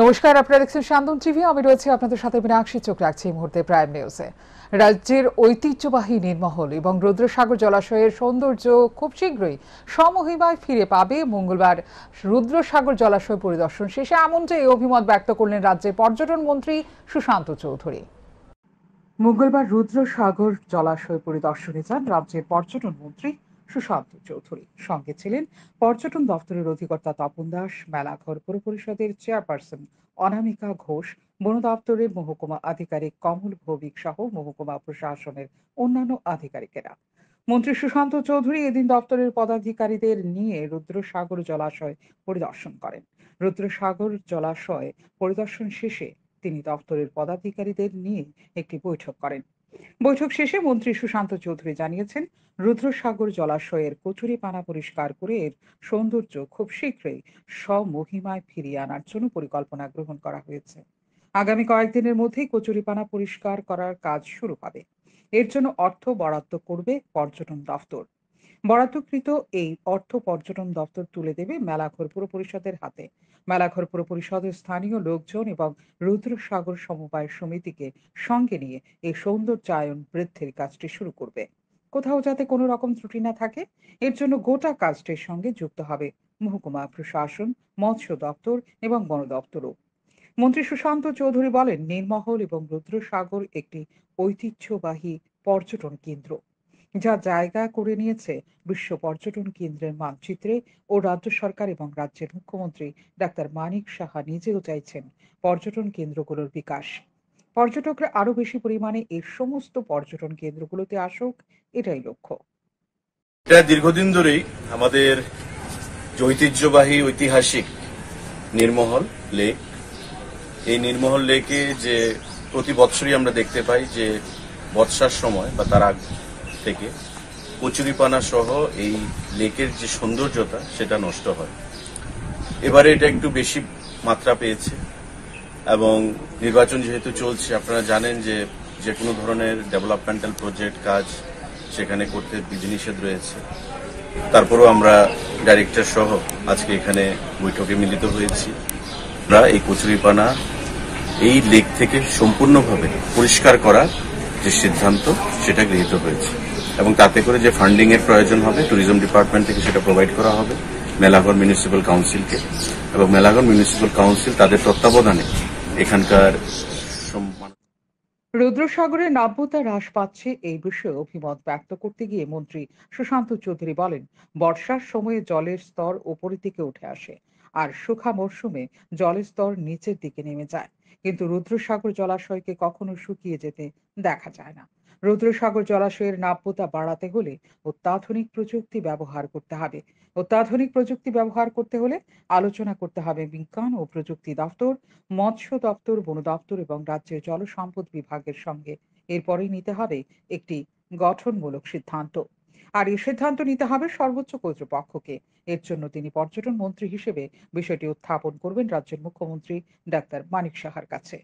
নমস্কার আপনারা দেখছেন শান্তন টিভি আমি রয়েছি আপনাদের সাথে মিনাক্ষী চোখ রাখছি এই মুহূর্তে প্রাইম নিউজে রাজ্যের ঐতিহ্যবাহী নির্মহল এবং রুদ্রসাগর জলাশয়ের সৌন্দর্য খুব শীঘ্রই সমহিমায় ফিরে পাবে মঙ্গলবার রুদ্রসাগর জলাশয় পরিদর্শন শেষে এমনটাই অভিমত ব্যক্ত করলেন রাজ্যের পর্যটন মন্ত্রী সুশান্ত চৌধুরী মঙ্গলবার রুদ্রসাগর জলাশয় পরিদর্শনে যান রাজ্যের পর্যটন মন্ত্রী সুশান্ত চৌধুরী সঙ্গে ছিলেন পর্যটন দপ্তরের অধিকর্তা তপন দাস মেলাঘর পুর পরিষদের চেয়ারপারসন অনামিকা ঘোষ বন দপ্তরের মহকুমা আধিকারিক কমল ভৌমিক সহ মহকুমা প্রশাসনের অন্যান্য আধিকারিকেরা মন্ত্রী সুশান্ত চৌধুরী এদিন দপ্তরের পদাধিকারীদের নিয়ে রুদ্রসাগর জলাশয় পরিদর্শন করেন রুদ্রসাগর জলাশয় পরিদর্শন শেষে তিনি দপ্তরের পদাধিকারীদের নিয়ে একটি বৈঠক করেন বৈঠক শেষে মন্ত্রী সুশান্ত চৌধুরী জানিয়েছেন রুদ্রসাগর জলাশয়ের কচুরিপানা পরিষ্কার করে এর সৌন্দর্য খুব শীঘ্রই স্বমহিমায় ফিরিয়ে আনার জন্য পরিকল্পনা গ্রহণ করা হয়েছে আগামী কয়েকদিনের মধ্যেই কচুরিপানা পরিষ্কার করার কাজ শুরু হবে এর জন্য অর্থ বরাদ্দ করবে পর্যটন দফতর বরাদ্দকৃত এই অর্থ পর্যটন দপ্তর তুলে দেবে মেলাঘর পুর পরিষদের হাতে মেলাঘর পুর পরিষদের স্থানীয় লোকজন এবং রুদ্রসাগর সমবায় সমিতিকে সঙ্গে নিয়ে এই সৌন্দর্যায়ন বৃদ্ধির কাজটি শুরু করবে কোথাও যাতে কোনো রকম ত্রুটি না থাকে এর জন্য গোটা কাজটির সঙ্গে যুক্ত হবে মহকুমা প্রশাসন মৎস্য দপ্তর এবং বন দপ্তরও মন্ত্রী সুশান্ত চৌধুরী বলেন নীলমহল এবং রুদ্রসাগর একটি ঐতিহ্যবাহী পর্যটন কেন্দ্র যা জায়গা করে নিয়েছে বিশ্ব পর্যটন কেন্দ্রের মানচিত্রে ও রাজ্য সরকার এবং রাজ্যের মুখ্যমন্ত্রী ডাক্তার মানিক সাহা নিজেও চাইছেন পর্যটন কেন্দ্রগুলোর বিকাশ পর্যটকরা আরো বেশি পরিমাণে এই সমস্ত পর্যটন কেন্দ্রগুলোতে আসুক এটাই লক্ষ্য এটা দীর্ঘদিন ধরেই আমাদের ঐতিহ্যবাহী ঐতিহাসিক নির্মহল লেক এই নির্মহল লেকে যে প্রতি বছরই আমরা দেখতে পাই যে বর্ষার সময় বা তার থেকে কচুরিপানা সহ এই লেকের যে সৌন্দর্যতা সেটা নষ্ট হয় এবারে এটা একটু বেশি মাত্রা পেয়েছে এবং নির্বাচন যেহেতু চলছে আপনারা জানেন যে যে কোনো ধরনের ডেভেলপমেন্টাল প্রজেক্ট কাজ সেখানে করতে বিধিনিষেধ রয়েছে তারপরেও আমরা ডাইরেক্টর সহ আজকে এখানে বৈঠকে মিলিত হয়েছি আমরা এই কচুরিপানা এই লেক থেকে সম্পূর্ণভাবে পরিষ্কার করার যে সিদ্ধান্ত সেটা গৃহীত হয়েছে এবং তাতে করে যে ফান্ডিং এর প্রয়োজন হবে ট্যুরিজম ডিপার্টমেন্ট থেকে সেটা প্রোভাইড করা হবে মেলাঘর মিউনিসিপ্যাল কাউন্সিলকে এবং মেলাঘর মিউনিসিপ্যাল কাউন্সিল তাদের তত্ত্বাবধানে এখানকার রুদ্রসাগরে নাব্যতা হ্রাস পাচ্ছে এই বিষয়ে অভিমত ব্যক্ত করতে গিয়ে মন্ত্রী সুশান্ত চৌধুরী বলেন বর্ষার সময়ে জলের স্তর ওপরের দিকে উঠে আসে আর শুখা মরশুমে জলের স্তর নিচের দিকে নেমে যায় কিন্তু রুদ্রসাগর জলাশয়কে কখনো শুকিয়ে যেতে দেখা যায় না রুদ্রসাগর জলাশয়ের নাব্যতা বাড়াতে হলে অত্যাধুনিক প্রযুক্তি ব্যবহার করতে হবে অত্যাধুনিক প্রযুক্তি ব্যবহার করতে হলে আলোচনা করতে হবে বিজ্ঞান ও প্রযুক্তি দপ্তর মৎস্য দপ্তর বন দপ্তর এবং রাজ্যের জলসম্পদ বিভাগের সঙ্গে এরপরে নিতে হবে একটি গঠনমূলক সিদ্ধান্ত আর এই সিদ্ধান্ত নিতে হবে সর্বোচ্চ কর্তৃপক্ষকে এর জন্য তিনি পর্যটন মন্ত্রী হিসেবে বিষয়টি উত্থাপন করবেন রাজ্যের মুখ্যমন্ত্রী ডাক্তার মানিক সাহার কাছে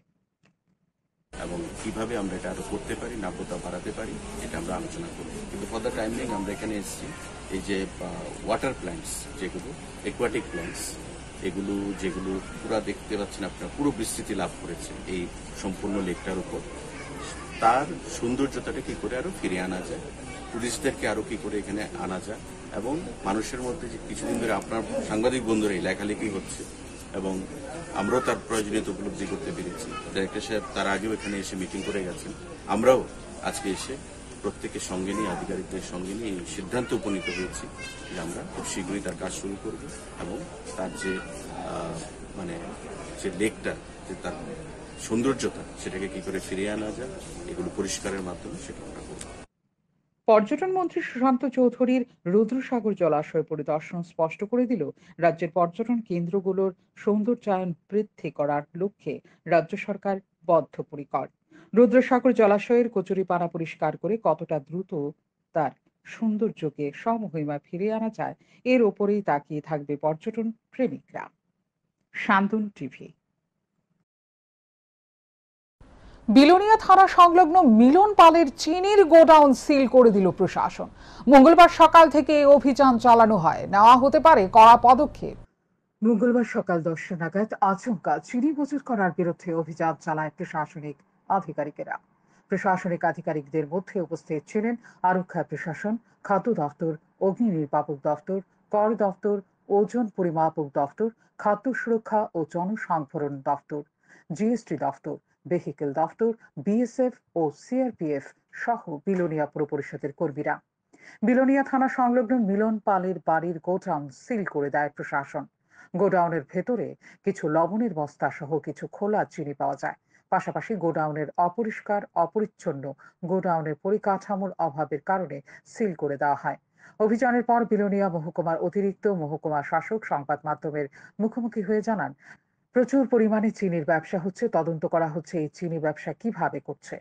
এবং কিভাবে আমরা এটা আরো করতে পারি নাব্যতা বাড়াতে পারি এটা আমরা আলোচনা করি কিন্তু ফর দ্য টাইম আমরা এখানে এসেছি এই যে ওয়াটার প্ল্যান্টস যেগুলো একুয়াটিক প্ল্যান্টস এগুলো যেগুলো পুরা দেখতে পাচ্ছেন আপনারা পুরো বিস্তৃতি লাভ করেছে এই সম্পূর্ণ লেকটার উপর তার সৌন্দর্যতাটা কি করে আরো ফিরে আনা যায় টুরিস্টদেরকে আরো কি করে এখানে আনা যায় এবং মানুষের মধ্যে যে কিছুদিন ধরে আপনার সাংবাদিক বন্ধুরা এই লেখালেখি হচ্ছে এবং আমরাও তার প্রয়োজনীয়তা উপলব্ধি করতে পেরেছি ডাইরেক্টর সাহেব তার আগেও এখানে এসে মিটিং করে গেছেন আমরাও আজকে এসে প্রত্যেকের সঙ্গে নিয়ে আধিকারিকদের সঙ্গে নিয়ে এই সিদ্ধান্তে উপনীত হয়েছি যে আমরা খুব শীঘ্রই তার কাজ শুরু করব এবং তার যে মানে যে লেকটা যে তার সৌন্দর্যতা সেটাকে কি করে ফিরিয়ে আনা যায় এগুলো পরিষ্কারের মাধ্যমে সেটা আমরা পর্যটন মন্ত্রী সুশান্ত চৌধুরীর রুদ্রসাগর জলাশয় পরিদর্শন স্পষ্ট করে দিল রাজ্যের পর্যটন কেন্দ্রগুলোর সৌন্দর্যায়ন বৃদ্ধি করার লক্ষ্যে রাজ্য সরকার বদ্ধপরিকর রুদ্রসাগর জলাশয়ের কচুরিপানা পরিষ্কার করে কতটা দ্রুত তার সৌন্দর্যকে সমহিমা ফিরিয়ে আনা যায় এর ওপরেই তাকিয়ে থাকবে পর্যটন প্রেমিকরা শান্তন টিভি বিলোনিয়া থানা সংলগ্ন মিলন পালের চিনির গোডাউন সিল করে দিল প্রশাসন মঙ্গলবার সকাল থেকে এই অভিযান চালানো হয় নেওয়া হতে পারে কড়া পদক্ষেপ মঙ্গলবার সকাল দশটা নাগাদ আচমকা চিনি মজুর করার বিরুদ্ধে অভিযান চালায় প্রশাসনিক আধিকারিকেরা প্রশাসনিক আধিকারিকদের মধ্যে উপস্থিত ছিলেন আরক্ষা প্রশাসন খাদ্য দপ্তর অগ্নি নির্বাপক দপ্তর কর দপ্তর ওজন পরিমাপক দপ্তর খাদ্য সুরক্ষা ও জনসংভরণ দপ্তর জিএসটি দপ্তর ভেহিকেল দফতর বিএসএফ ও সিআরপিএফ সহ বিলোনিয়া পুর পরিষদের কর্মীরা বিলোনিয়া থানা সংলগ্ন মিলন পালের বাড়ির গোডাউন সিল করে দেয় প্রশাসন গোডাউনের ভেতরে কিছু লবণের বস্তা সহ কিছু খোলা চিনি পাওয়া যায় পাশাপাশি গোডাউনের অপরিষ্কার অপরিচ্ছন্ন গোডাউনের পরিকাঠামোর অভাবের কারণে সিল করে দেওয়া হয় অভিযানের পর বিলোনিয়া মহকুমার অতিরিক্ত মহকুমা শাসক সংবাদ মাধ্যমের মুখোমুখি হয়ে জানান প্রচুর পরিমাণে চিনির ব্যবসা হচ্ছে তদন্ত করা হচ্ছে এই চিনি ব্যবসা কিভাবে করছে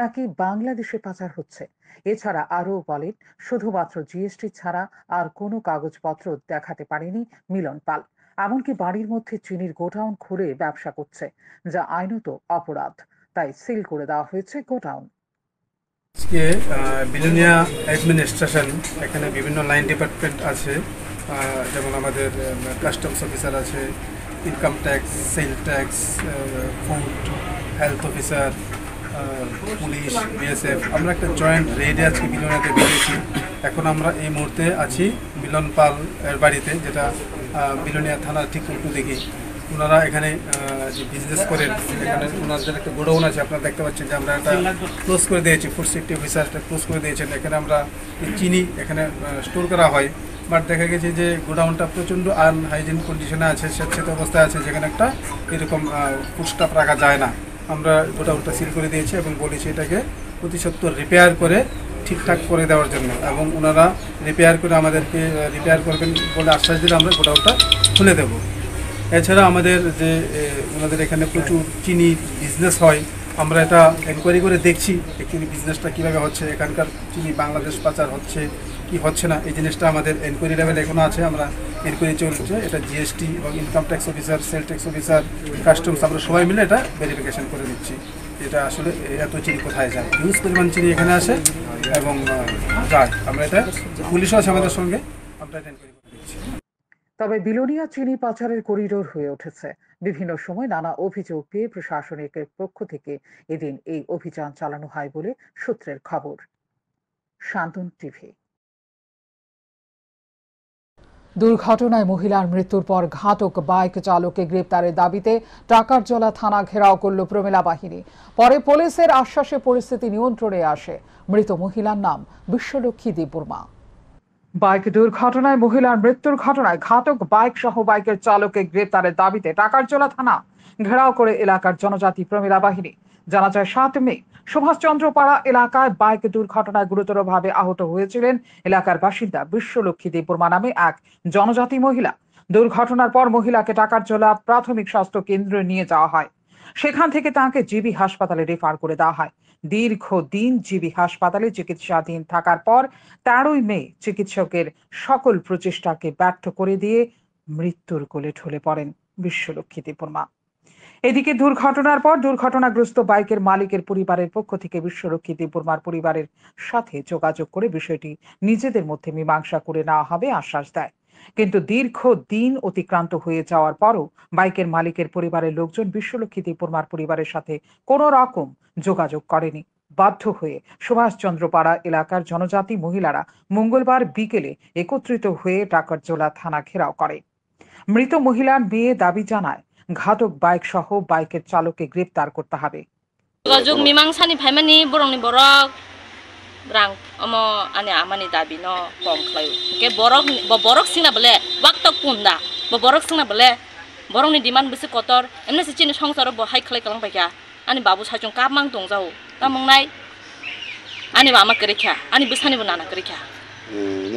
নাকি বাংলাদেশে পাচার হচ্ছে এছাড়া আরও বলেন শুধুমাত্র জিএসটি ছাড়া আর কোনো কাগজপত্র দেখাতে পারেনি মিলন পাল এমনকি বাড়ির মধ্যে চিনির গোডাউন খুলে ব্যবসা করছে যা আইনত অপরাধ তাই সিল করে দেওয়া হয়েছে গোডাউন আজকে বিলোনিয়া অ্যাডমিনিস্ট্রেশন এখানে বিভিন্ন লাইন ডিপার্টমেন্ট আছে যেমন আমাদের কাস্টমস অফিসার আছে income tax sale tax food health officer police BSF আমরা একটা জয়েন্ট রেডে আজকে মিলনাতে বেরিয়েছি এখন আমরা এই মুহূর্তে আছি মিলন পাল এর বাড়িতে যেটা মিলনিয়া থানার ঠিক উল্টো দিকে ওনারা এখানে যে বিজনেস করেন এখানে ওনাদের একটা গোডাউন আছে আপনারা দেখতে পাচ্ছেন যে আমরা একটা ক্লোজ করে দিয়েছি ফুড সেফটি অফিসারটা ক্লোজ করে দিয়েছেন এখানে আমরা চিনি এখানে স্টোর করা হয় বাট দেখা গেছে যে গোডাউনটা প্রচণ্ড আনহাইজিন কন্ডিশনে আছে স্বেচ্ছিত অবস্থায় আছে যেখানে একটা এরকম পুস্টাপ রাখা যায় না আমরা গোডাউনটা সিল করে দিয়েছি এবং বলেছি এটাকে অতি সত্তর রিপেয়ার করে ঠিকঠাক করে দেওয়ার জন্য এবং ওনারা রিপেয়ার করে আমাদেরকে রিপেয়ার করবেন বলে আশ্বাস দিলে আমরা গোডাউনটা খুলে দেব এছাড়া আমাদের যে ওনাদের এখানে প্রচুর চিনি বিজনেস হয় আমরা এটা এনকোয়ারি করে দেখছি চিনি বিজনেসটা কীভাবে হচ্ছে এখানকার চিনি বাংলাদেশ পাচার হচ্ছে কি হচ্ছে না এই জিনিসটা আমাদের এনকোয়ারি লেভেল এখনও আছে আমরা এনকোয়ারি চলছে এটা জিএসটি এবং income tax officer sale tax officer customs আমরা সবাই মিলে এটা ভেরিফিকেশন করে দিচ্ছি এটা আসলে এত চিনি কোথায় যায় হিউজ পরিমাণ চিনি এখানে আসে এবং যায় আমরা এটা পুলিশও আছে আমাদের সঙ্গে আমরা এটা এনকোয়ারি করে দিচ্ছি তবে বিলোনিয়া চিনি পাচারের করিডোর হয়ে উঠেছে বিভিন্ন সময় নানা অভিযোগ পেয়ে প্রশাসনিক পক্ষ থেকে এদিন এই অভিযান চালানো হয় বলে সূত্রের খবর শান্তন টিভি দুর্ঘটনায় মহিলার মৃত্যুর পর ঘাতক বাইক চালককে গ্রেপ্তারের দাবিতে টাকারজলা থানা ঘেরাও করল প্রমেলা বাহিনী পরে পুলিশের আশ্বাসে পরিস্থিতি নিয়ন্ত্রণে আসে মৃত মহিলার নাম বিশ্বলক্ষ্মী দেববর্মা বাইক দুর্ঘটনায় মহিলার মৃত্যুর ঘটনায় ঘাতক বাইক সহ বাইকের চালককে গ্রেপ্তারের দাবিতে টাকারজলা থানা ঘেরাও করে এলাকার জনজাতি প্রমিলা বাহিনী জানা যায় সাত মে সুভাষচন্দ্রপাড়া এলাকায় বাইক দুর্ঘটনায় গুরুতরভাবে আহত হয়েছিলেন এলাকার বাসিন্দা বিশ্বলক্ষ্মী দেববর্মা নামে এক জনজাতি মহিলা দুর্ঘটনার পর মহিলাকে টাকার জোলা প্রাথমিক স্বাস্থ্য কেন্দ্রে নিয়ে যাওয়া হয় সেখান থেকে তাকে জিবি হাসপাতালে রেফার করে দেওয়া হয় দীর্ঘ দিন জিবি হাসপাতালে চিকিৎসাধীন থাকার পর তেরোই মে চিকিৎসকের সকল প্রচেষ্টাকে ব্যর্থ করে দিয়ে মৃত্যুর কোলে ঢলে পড়েন বিশ্বলক্ষ্মী দেববর্মা এদিকে দুর্ঘটনার পর দুর্ঘটনাগ্রস্ত বাইকের মালিকের পরিবারের পক্ষ থেকে বিশ্বরক্ষী দেববর্মার পরিবারের সাথে যোগাযোগ করে বিষয়টি নিজেদের মধ্যে মীমাংসা করে নেওয়া হবে আশ্বাস দেয় কিন্তু দীর্ঘ দিন অতিক্রান্ত হয়ে যাওয়ার পরও বাইকের মালিকের পরিবারের লোকজন বিশ্বলক্ষ্মী দেববর্মার পরিবারের সাথে কোনো রকম যোগাযোগ করেনি বাধ্য হয়ে সুভাষচন্দ্রপাড়া এলাকার জনজাতি মহিলারা মঙ্গলবার বিকেলে একত্রিত হয়ে টাকারজোলা থানা ঘেরাও করে মৃত মহিলার মেয়ে দাবি জানায় ঘাতক বাইক সহ বাইকের চালককে গ্রেপ্তার করতে হবে যোগাযোগ মীমাংসানিफ्राय माने बर'नि बर' रां अम आने आमानि दाबि न कम खालायो के बरक बरक सिंना बले वक्त कुंदा बरक सिंना बले बरंनि डिमान्ड बेसे कतर एमने सिचिनि संसाराव बहाय खालाय खालां बायखा आनि बाबु साजों काप मां दं जाव दा मंनाय आनि बामा करिखा आनि बेसानिबो नाना करिखा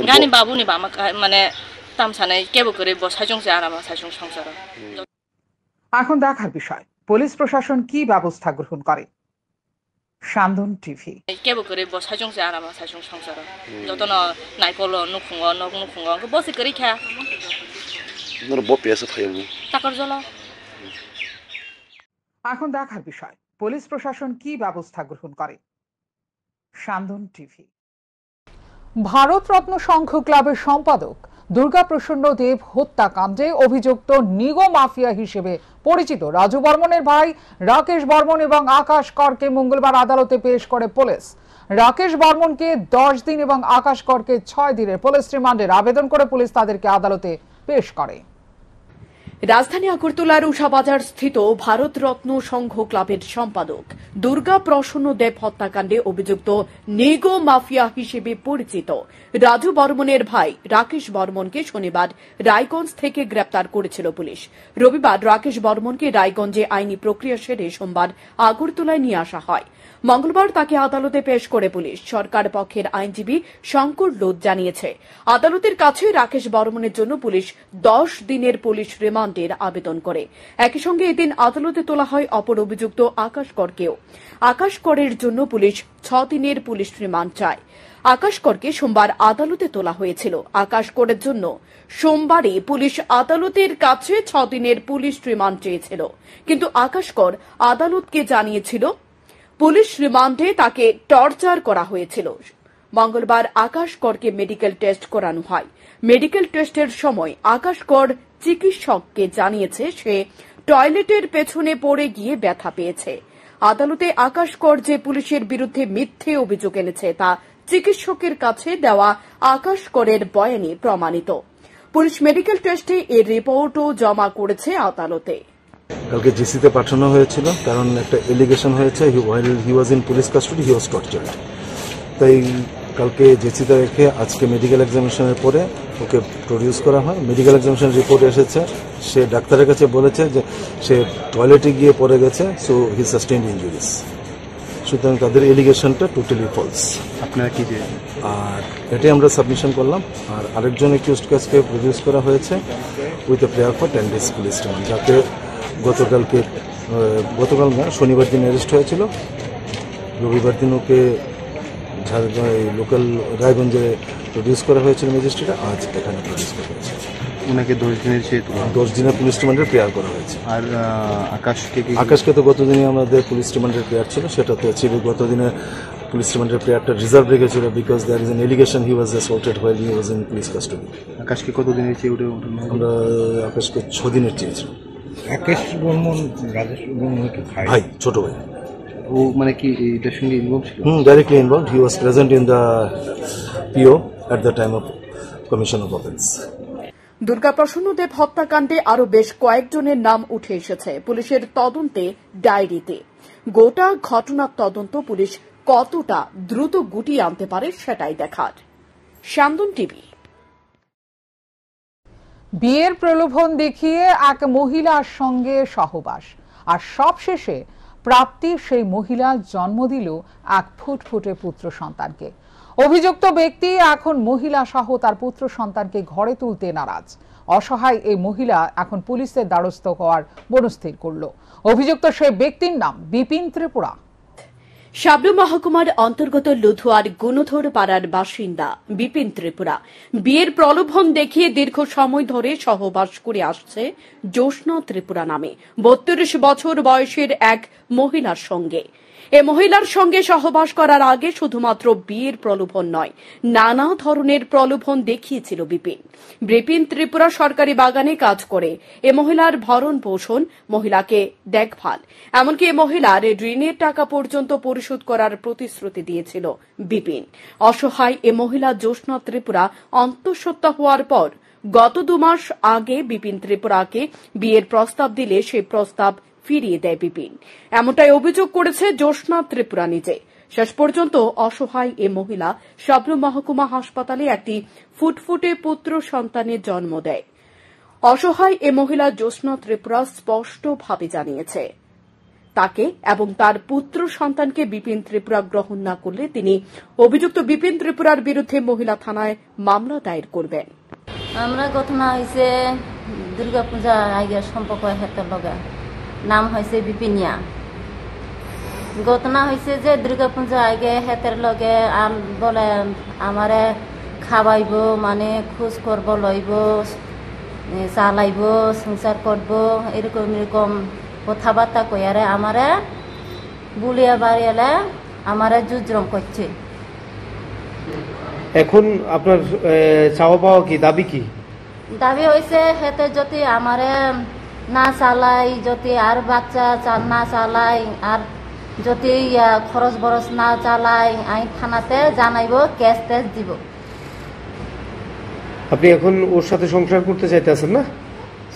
गानि बाबुनि बामा माने तामसानाय केबो करे बसाजों जारा बसाजों संसाराव এখন দেখার বিষয় পুলিশ প্রশাসন কি ব্যবস্থা গ্রহণ করে সান্দন টিভি কেব করে বসা জংসে আর আমার সাজং সংসার যত নাইকল নুখুঙ্গ নখ নুখুঙ্গ বসে করে খা তাকর জল এখন দেখার বিষয় পুলিশ প্রশাসন কি ব্যবস্থা গ্রহণ করে সান্দন টিভি ভারতরত্ন সংঘ ক্লাবের সম্পাদক দুর্গা প্রসন্ন দেব হত্যাকাণ্ডে অভিযুক্ত নিগো মাফিয়া হিসেবে পরিচিত রাজু বর্মনের ভাই রাকেশ বর্মন এবং আকাশ করকে মঙ্গলবার আদালতে পেশ করে পুলিশ রাকেশ বর্মনকে দশ দিন এবং আকাশ করকে ছয় দিনের পুলিশ রিমান্ডের আবেদন করে পুলিশ তাদেরকে আদালতে পেশ করে রাজধানী আগরতলার উষাবাজার স্থিত ভারত রত্ন সংঘ ক্লাবের সম্পাদক দুর্গা প্রসন্ন দেব হত্যাকাণ্ডে অভিযুক্ত নেগো মাফিয়া হিসেবে পরিচিত রাজু বর্মনের ভাই রাকেশ বর্মনকে শনিবার রায়গঞ্জ থেকে গ্রেপ্তার করেছিল পুলিশ রবিবার রাকেশ বর্মনকে রায়গঞ্জে আইনি প্রক্রিয়া সেরে সোমবার আগরতলায় নিয়ে আসা হয় মঙ্গলবার তাকে আদালতে পেশ করে পুলিশ সরকার পক্ষের আইনজীবী শঙ্কর লোধ জানিয়েছে আদালতের কাছে রাকেশ বর্মনের জন্য পুলিশ দশ দিনের পুলিশ রিমান্ড রিমান্ডের আবেদন করে একই সঙ্গে এদিন আদালতে তোলা হয় অপর অভিযুক্ত আকাশ করকেও আকাশ করের জন্য পুলিশ ছ দিনের পুলিশ রিমান্ড চায় আকাশ করকে সোমবার আদালতে তোলা হয়েছিল আকাশ করের জন্য সোমবারই পুলিশ আদালতের কাছে ছ দিনের পুলিশ রিমান্ড চেয়েছিল কিন্তু আকাশ কর আদালতকে জানিয়েছিল পুলিশ রিমান্ডে তাকে টর্চার করা হয়েছিল মঙ্গলবার আকাশ করকে মেডিকেল টেস্ট করানো হয় মেডিকেল টেস্টের সময় আকাশ কর চিকিৎসককে জানিয়েছে সে টয়লেটের পেছনে পড়ে গিয়ে ব্যথা পেয়েছে আদালতে আকাশ কর যে পুলিশের বিরুদ্ধে মিথ্যে অভিযোগ এনেছে তা চিকিৎসকের কাছে দেওয়া আকাশ করের বয়ানে প্রমাণিত পুলিশ মেডিকেল টেস্টে এর রিপোর্টও জমা করেছে আদালতে ওকে জিসিতে পাঠানো হয়েছিল কারণ একটা এলিগেশন হয়েছে he was in police custody he was tortured তাই কালকে জেসিতে রেখে আজকে মেডিকেল এক্সামিনেশনের পরে ওকে প্রডিউস করা হয় মেডিকেল এক্সামিনেশন রিপোর্ট এসেছে সে ডাক্তারের কাছে বলেছে যে সে টয়লেটে গিয়ে পড়ে গেছে সো হি সাস্টেন্ড ইঞ্জুরিস সুতরাং তাদের এলিগেশনটা টোটালি ফলস আপনারা কি আর এটাই আমরা সাবমিশন করলাম আর আরেকজন অ্যাকিউজড কেসকে প্রডিউস করা হয়েছে with a prayer for ten days police station যাতে গতকালকে গতকাল না শনিবার দিন অ্যারেস্ট হয়েছিল রবিবার দিন ওকে ঝাড়গ্রাম এই লোকাল রায়গঞ্জে প্রডিউস করা হয়েছিল ম্যাজিস্ট্রেটটা আজ এখানে প্রডিউস করা হয়েছে ওনাকে দশ দিনের সে দশ দিনের পুলিশ রিমান্ডের প্রেয়ার করা হয়েছে আর আকাশকে আকাশকে তো গতদিনই আমাদের পুলিশ রিমান্ডের প্রেয়ার ছিল সেটা তো ছিল গতদিনে পুলিশ রিমান্ডের প্রেয়ারটা রিজার্ভ রেখেছিল because there is an allegation he was assaulted while he was in police custody আকাশকে কতদিনের চেয়ে ওটা আমরা আকাশকে ছ দিনের চেয়েছিলাম আকাশ বর্মন রাজেশ বর্মন ভাই ছোট ভাই ও মানে কি এটার সঙ্গে ইনভলভ ছিল hmm directly involve he was present in the PO at the time of commission of offence হত্যাকাণ্ডে আরও বেশ কয়েকজনের নাম উঠে এসেছে পুলিশের তদন্তে ডায়েরিতে গোটা ঘটনার তদন্ত পুলিশ কতটা দ্রুত গুটি আনতে পারে সেটাই দেখার শান্দন টিভি বিয়ের প্রলোভন দেখিয়ে এক মহিলার সঙ্গে সহবাস আর সবশেষে প্রাপ্তি সেই মহিলা জন্ম দিল এক ফুটফুটে পুত্র সন্তানকে অভিযুক্ত ব্যক্তি এখন মহিলা সহ তার পুত্র সন্তানকে ঘরে তুলতে নারাজ অসহায় এই মহিলা এখন পুলিশের দ্বারস্থ হওয়ার মনস্থির করল অভিযুক্ত সেই ব্যক্তির নাম বিপিন ত্রিপুরা সাবলু মহকুমার অন্তর্গত লুধুয়ার গুণধর পাড়ার বাসিন্দা বিপিন ত্রিপুরা বিয়ের প্রলোভন দেখিয়ে দীর্ঘ সময় ধরে সহবাস করে আসছে জ্যোৎস্না ত্রিপুরা নামে বত্রিশ বছর বয়সের এক মহিলার সঙ্গে এ মহিলার সঙ্গে সহবাস করার আগে শুধুমাত্র বিয়ের প্রলোভন নয় নানা ধরনের প্রলোভন দেখিয়েছিল বিপিন বিপিন ত্রিপুরা সরকারি বাগানে কাজ করে এ মহিলার ভরণ পোষণ মহিলাকে দেখভাল এমনকি এ মহিলার ঋণের টাকা পর্যন্ত পরিশোধ করার প্রতিশ্রুতি দিয়েছিল বিপিন অসহায় এ মহিলা জ্যোৎস্না ত্রিপুরা অন্তঃসত্ত্বা হওয়ার পর গত দুমাস আগে বিপিন ত্রিপুরাকে বিয়ের প্রস্তাব দিলে সেই প্রস্তাব ফিরিয়ে দেয় বিপিন এমনটাই অভিযোগ করেছে জোৎস্না ত্রিপুরা নিজে শেষ পর্যন্ত অসহায় এ মহিলা সাবরু মহকুমা হাসপাতালে একটি ফুটফুটে পুত্র সন্তানের জন্ম দেয় অসহায় এ মহিলা জ্যোৎস্না ত্রিপুরা স্পষ্টভাবে জানিয়েছে তাকে এবং তার পুত্র সন্তানকে বিপিন ত্রিপুরা গ্রহণ না করলে তিনি অভিযুক্ত বিপিন ত্রিপুরার বিরুদ্ধে মহিলা থানায় মামলা দায়ের করবেন আমরা ঘটনা হয়েছে দুর্গাপূজা আগে সম্পর্ক হেতার লগা নাম হয়েছে বিপিনিয়া ঘটনা হয়েছে যে দুর্গাপুঞ্জ আগে হেতের লগে বলে আমারে খাওয়াইব মানে খোঁজ করব লইব চালাইব সংসার করব এরকম এরকম কথাবার্তা কয়ারে আমারে বুলিয়া বাড়িয়ালে আমারে যুজরম করছে এখন আপনার চাওয়া পাওয়া কি দাবি কি দাবি হয়েছে হেতে যদি আমারে না চালাই যদি আর বাচ্চা না চালাই আর যদি খরচ বরচ না চালাই আমি থানাতে জানাইব ক্যাশ ট্যাশ দিব আপনি এখন ওর সাথে সংসার করতে চাইতেছেন না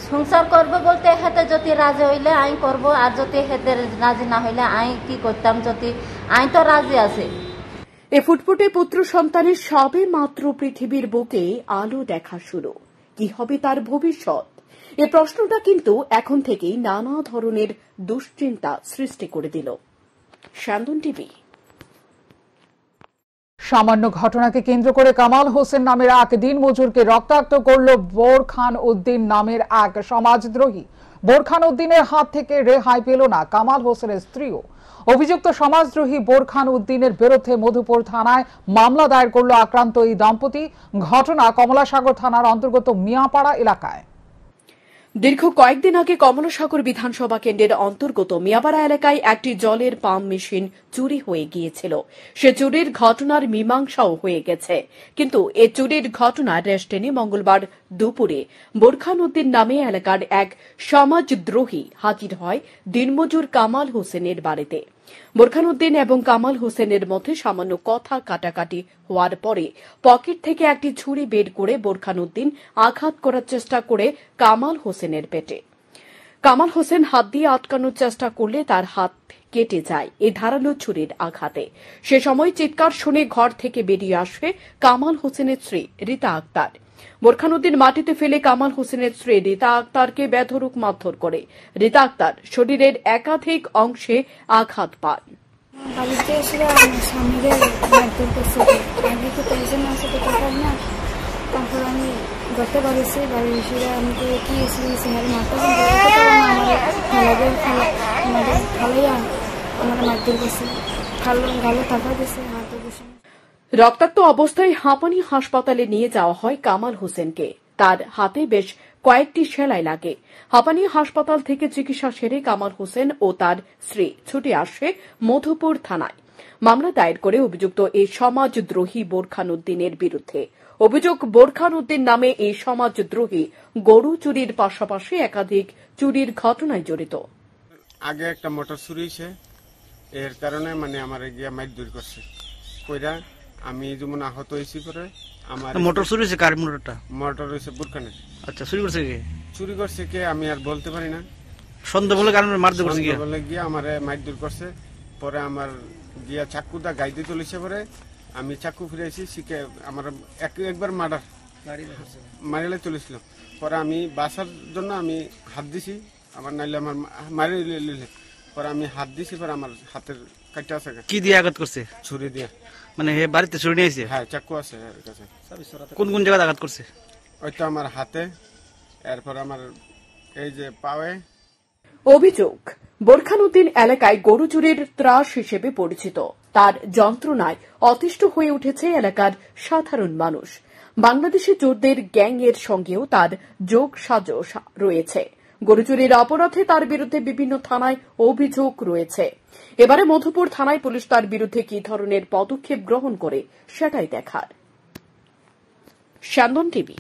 সংসার করব বলতে হেতে যদি রাজি হইলে আই করব আর যদি হেতে রাজি না হইলে আই কি করতাম যদি আই তো রাজি আছে এ ফুটফুটে পুত্র সন্তানের সবে মাত্র পৃথিবীর বুকে আলো দেখা শুরু কি হবে তার ভবিষ্যৎ এ প্রশ্নটা কিন্তু এখন থেকেই নানা ধরনের দুশ্চিন্তা সৃষ্টি করে দিল সামান্য ঘটনাকে কেন্দ্র করে কামাল হোসেন নামের এক দিন মজুরকে রক্তাক্ত করল বোর খান উদ্দিন নামের এক সমাজদ্রোহী বোর খান উদ্দিনের হাত থেকে রেহাই পেল না কামাল হোসেনের স্ত্রীও অভিযুক্ত সমাজদ্রোহী বোর খান উদ্দিনের বিরুদ্ধে মধুপুর থানায় মামলা দায়ের করল আক্রান্ত এই দম্পতি ঘটনা কমলাসাগর থানার অন্তর্গত মিয়াপাড়া এলাকায় দীর্ঘ কয়েকদিন আগে কমলাসাগর বিধানসভা কেন্দ্রের অন্তর্গত মিয়াপাড়া এলাকায় একটি জলের পাম্প মেশিন চুরি হয়ে গিয়েছিল সে চুরির ঘটনার মীমাংসাও হয়ে গেছে কিন্তু এ চুরির ঘটনা রেস্টেনে মঙ্গলবার দুপুরে বোরখান নামে এলাকার এক সমাজদ্রোহী হাজির হয় দিনমজুর কামাল হোসেনের বাড়িতে বোরখানুদ্দিন এবং কামাল হোসেনের মধ্যে সামান্য কথা কাটাকাটি হওয়ার পরে পকেট থেকে একটি ছুরি বের করে বোরখানুদ্দিন আঘাত করার চেষ্টা করে কামাল হোসেনের পেটে কামাল হোসেন হাত দিয়ে আটকানোর চেষ্টা করলে তার হাত কেটে যায় এ ধারালো ছুরির আঘাতে সে সময় চিৎকার শুনে ঘর থেকে বেরিয়ে আসে কামাল হোসেনের স্ত্রী রীতা আক্তার বোরখানুদ্দিন মাটিতে ফেলে কামাল হোসেনের স্ত্রী রীতা আক্তারকে বেধরুক মারধর করে রীতা আক্তার শরীরের একাধিক অংশে আঘাত পান তারপর আমি হ্যাঁ, আমার খালো গালো রক্তাক্ত অবস্থায় হাঁপানি হাসপাতালে নিয়ে যাওয়া হয় কামাল হোসেনকে তার হাতে বেশ কয়েকটি সেলাই লাগে হাঁপানি হাসপাতাল থেকে চিকিৎসা সেরে কামাল হোসেন ও তার স্ত্রী ছুটে আসে মধুপুর থানায় মামলা দায়ের করে অভিযুক্ত এই সমাজদ্রোহী বোরখানুদ্দিনের বিরুদ্ধে অভিযোগ বোরখানুদ্দিন নামে এই সমাজদ্রোহী গরু চুরির পাশাপাশি একাধিক চুরির ঘটনায় জড়িত আগে একটা মোটর চুরি এর কারণে মানে আমার গিয়া মাইট দূর করছে কইরা আমি যেমন আহত হয়েছি পরে আমার মোটর চুরি হয়েছে কার মোটরটা মোটর হয়েছে বুরখানে আচ্ছা চুরি করছে কে চুরি করছে কে আমি আর বলতে পারি না সন্দেহ বলে কারণে মারধর করছে গিয়ে বলে গিয়ে আমারে দূর করছে পরে আমার গিয়া চাকুটা গাইতে চলেছে পরে আমি চাকু ফিরেছি শিখে আমার এক একবার মার্ডার মারিলে চলেছিলাম পরে আমি বাসার জন্য আমি হাত দিছি আমার নাইলে আমার মারি পরে আমি হাত দিছি পরে আমার হাতের কি দিয়ে আঘাত করছে ছুরি দিয়ে মানে হে বাড়িতে ছুরি হ্যাঁ চাকু আছে কাছে কোন কোন জায়গায় আঘাত করছে ওইটা আমার হাতে এরপর আমার এই যে অভিযোগ বোরখানুদ্দিন এলাকায় গরু চুরির ত্রাস হিসেবে পরিচিত তার যন্ত্রণায় অতিষ্ঠ হয়ে উঠেছে এলাকার সাধারণ মানুষ বাংলাদেশে চোরদের গ্যাং এর সঙ্গেও তার যোগ সাজস রয়েছে গরু চুরির অপরাধে তার বিরুদ্ধে বিভিন্ন থানায় অভিযোগ রয়েছে এবারে মধুপুর থানায় পুলিশ তার বিরুদ্ধে কি ধরনের পদক্ষেপ গ্রহণ করে সেটাই দেখার টিভি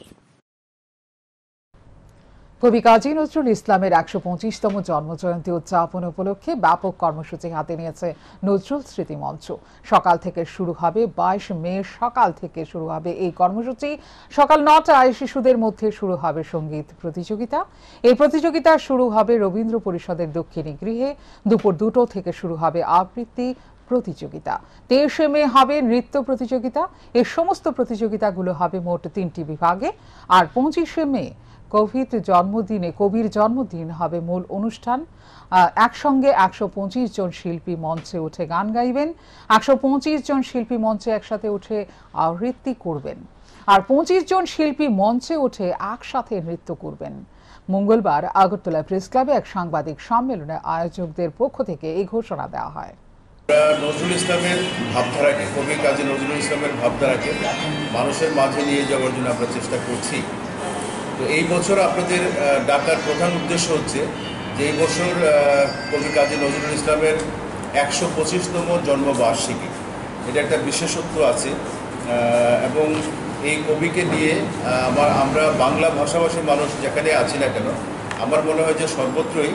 কবি কাজী নজরুল ইসলামের একশো পঁচিশতম জন্মজয়ন্তী উদযাপন উপলক্ষে ব্যাপক কর্মসূচি হাতে নিয়েছে নজরুল স্মৃতি মঞ্চ সকাল থেকে শুরু হবে বাইশ মে সকাল থেকে শুরু হবে এই কর্মসূচি সকাল নটায় শিশুদের মধ্যে শুরু হবে সঙ্গীত প্রতিযোগিতা এই প্রতিযোগিতা শুরু হবে রবীন্দ্র পরিষদের দক্ষিণী গৃহে দুপুর দুটো থেকে শুরু হবে আবৃত্তি প্রতিযোগিতা তেইশে মে হবে নৃত্য প্রতিযোগিতা এই সমস্ত প্রতিযোগিতাগুলো হবে মোট তিনটি বিভাগে আর পঁচিশে মে কবির জন্মদিনে কবির জন্মদিন হবে মূল অনুষ্ঠান একসঙ্গে একশো পঁচিশ জন শিল্পী মঞ্চে উঠে গান গাইবেন একশো পঁচিশ জন শিল্পী মঞ্চে একসাথে উঠে আবৃত্তি করবেন আর পঁচিশ জন শিল্পী মঞ্চে উঠে একসাথে নৃত্য করবেন মঙ্গলবার আগরতলা প্রেস ক্লাবে এক সাংবাদিক সম্মেলনে আয়োজকদের পক্ষ থেকে এই ঘোষণা দেওয়া হয় নজরুল ইসলামের ভাবধারাকে কবি কাজী নজরুল ইসলামের ভাবধারাকে মানুষের মাঝে নিয়ে যাওয়ার জন্য আমরা চেষ্টা করছি তো এই বছর আপনাদের ডাকার প্রধান উদ্দেশ্য হচ্ছে যে এই বছর কবি কাজী নজরুল ইসলামের একশো পঁচিশতম জন্মবার্ষিকী এটা একটা বিশেষত্ব আছে এবং এই কবিকে নিয়ে আমার আমরা বাংলা ভাষাভাষীর মানুষ যেখানে আছি না কেন আমার মনে হয় যে সর্বত্রই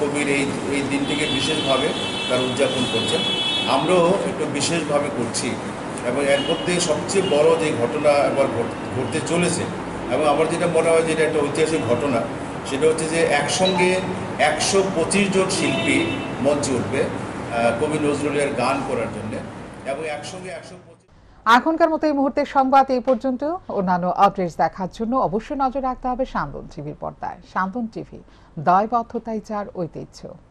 কবির এই এই দিনটিকে বিশেষভাবে তার উদযাপন করছেন আমরাও একটু বিশেষভাবে করছি এবং এর মধ্যে সবচেয়ে বড় যে ঘটনা একবার ঘটতে চলেছে এবং আমার যেটা মনে হয় যেটা একটা ঐতিহাসিক ঘটনা সেটা হচ্ছে যে একসঙ্গে একশো পঁচিশ জন শিল্পী মঞ্চে উঠবে কবি নজরুলের গান করার জন্য এবং একসঙ্গে একশো এখনকার মতো এই মুহূর্তে সংবাদ এই পর্যন্ত অন্যান্য আপডেটস দেখার জন্য অবশ্যই নজর রাখতে হবে শান্তন টিভির পর্দায় শান্তন টিভি দায়বদ্ধতাই যার ঐতিহ্য